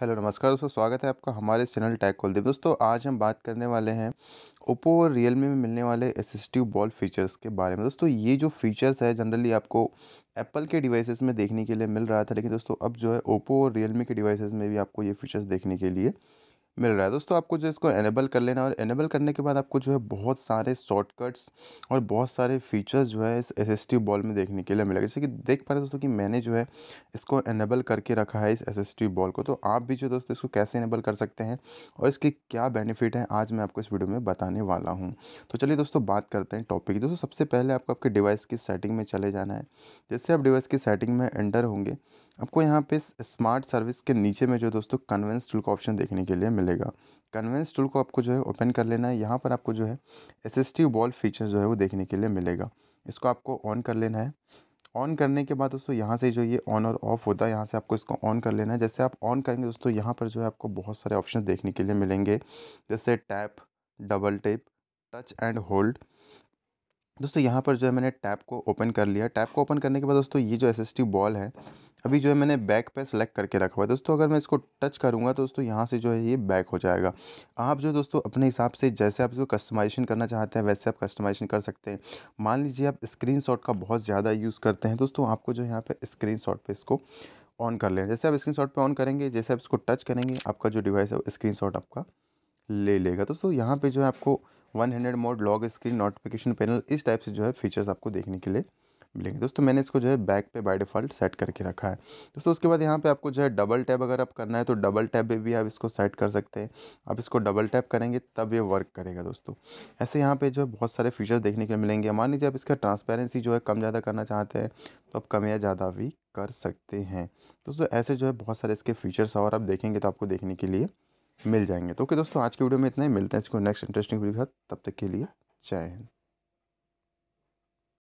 hello नमस्कार दोस्तों स्वागत है आपका हमारे चैनल टैग कॉल देव दोस्तों आज हम बात करने वाले हैं ओप्पो और रियल में मिलने वाले असिस्टिव बॉल फीचर्स के बारे में दोस्तों ये जो फीचर्स है जनरली आपको एप्पल के डिवाइसेस में देखने के लिए मिल रहा था लेकिन दोस्तों अब जो है ओप्पो और रियलमी के डिवाइसेज में भी आपको ये फीचर्स देखने के लिए मिल रहा है दोस्तों आपको जो इसको एनेबल कर लेना और एनेबल करने के बाद आपको जो है बहुत सारे शॉर्टकट्स और बहुत सारे फीचर्स जो है इस एस एस टी बॉल में देखने के लिए मिलेगा जैसे कि देख पा रहे दोस्तों कि मैंने जो है इसको एनेबल करके रखा है इस एस एस टी बॉल को तो आप भी जो दोस्तों इसको कैसे एनेबल कर सकते हैं और इसके क्या बेनिफिट हैं आज मैं आपको इस वीडियो में बताने वाला हूँ तो चलिए दोस्तों बात करते हैं टॉपिक दोस्तों सबसे पहले आपको आपके डिवाइस की सेटिंग में चले जाना है जैसे आप डिवाइस की सेटिंग में एंटर होंगे आपको यहाँ पे स्मार्ट सर्विस के नीचे में जो दोस्तों कन्वेंस टूल का ऑप्शन देखने के लिए मिलेगा कन्वेंस टूल को आपको जो है ओपन कर लेना है यहाँ पर आपको जो है एसिस्टिव वॉल फीचर जो है वो देखने के लिए मिलेगा इसको आपको ऑन कर लेना है ऑन करने के बाद दोस्तों यहाँ से जो ये ऑन और ऑफ़ होता है यहाँ से आपको इसको ऑन कर लेना है जैसे आप ऑन करेंगे दोस्तों यहाँ पर जो है आपको बहुत सारे ऑप्शन देखने के लिए मिलेंगे जैसे tap double tap touch and hold दोस्तों यहाँ पर जो है मैंने टैप को ओपन कर लिया टैप को ओपन करने के बाद दोस्तों ये जो एस बॉल है अभी जो है मैंने बैक पे सेलेक्ट करके रखा हुआ है दोस्तों अगर मैं इसको टच करूँगा तो दोस्तों यहाँ से जो है ये बैक हो जाएगा आप जो दोस्तों अपने हिसाब से जैसे आप इसको कस्टमाइजेशन करना चाहते हैं वैसे आप कस्टमाइजेशन कर सकते हैं मान लीजिए आप स्क्रीन का बहुत ज़्यादा यूज़ करते हैं दोस्तों आपको जो यहाँ पर स्क्रीन शॉट इसको ऑन कर लें जैसे आप स्क्रीन शॉट ऑन करेंगे जैसे आप इसको टच करेंगे आपका जो डिवाइस है स्क्रीन आपका ले लेगा दोस्तों यहाँ पर जो है आपको one handed mode lock screen notification panel इस टाइप से जो है फीचर्स आपको देखने के लिए मिलेंगे दोस्तों मैंने इसको जो है बैक पे बाय डिफ़ॉल्ट सेट करके रखा है दोस्तों उसके बाद यहाँ पे आपको जो है डबल टैप अगर आप करना है तो डबल टैप पे भी आप इसको सेट कर सकते हैं आप इसको डबल टैप करेंगे तब ये वर्क करेगा दोस्तों ऐसे यहाँ पर जो है बहुत सारे फीचर्स देखने के मिलेंगे मान लीजिए आप इसका ट्रांसपेरेंसी जो है कम ज़्यादा करना चाहते हैं तो आप कम या ज़्यादा भी कर सकते हैं दोस्तों ऐसे जो है बहुत सारे इसके फीचर्स और आप देखेंगे तो आपको देखने के लिए मिल जाएंगे तो ओके दोस्तों आज के वीडियो में इतना ही मिलते हैं इसको नेक्स्ट इंटरेस्टिंग वीडियो के साथ तब तक के लिए जय हिंद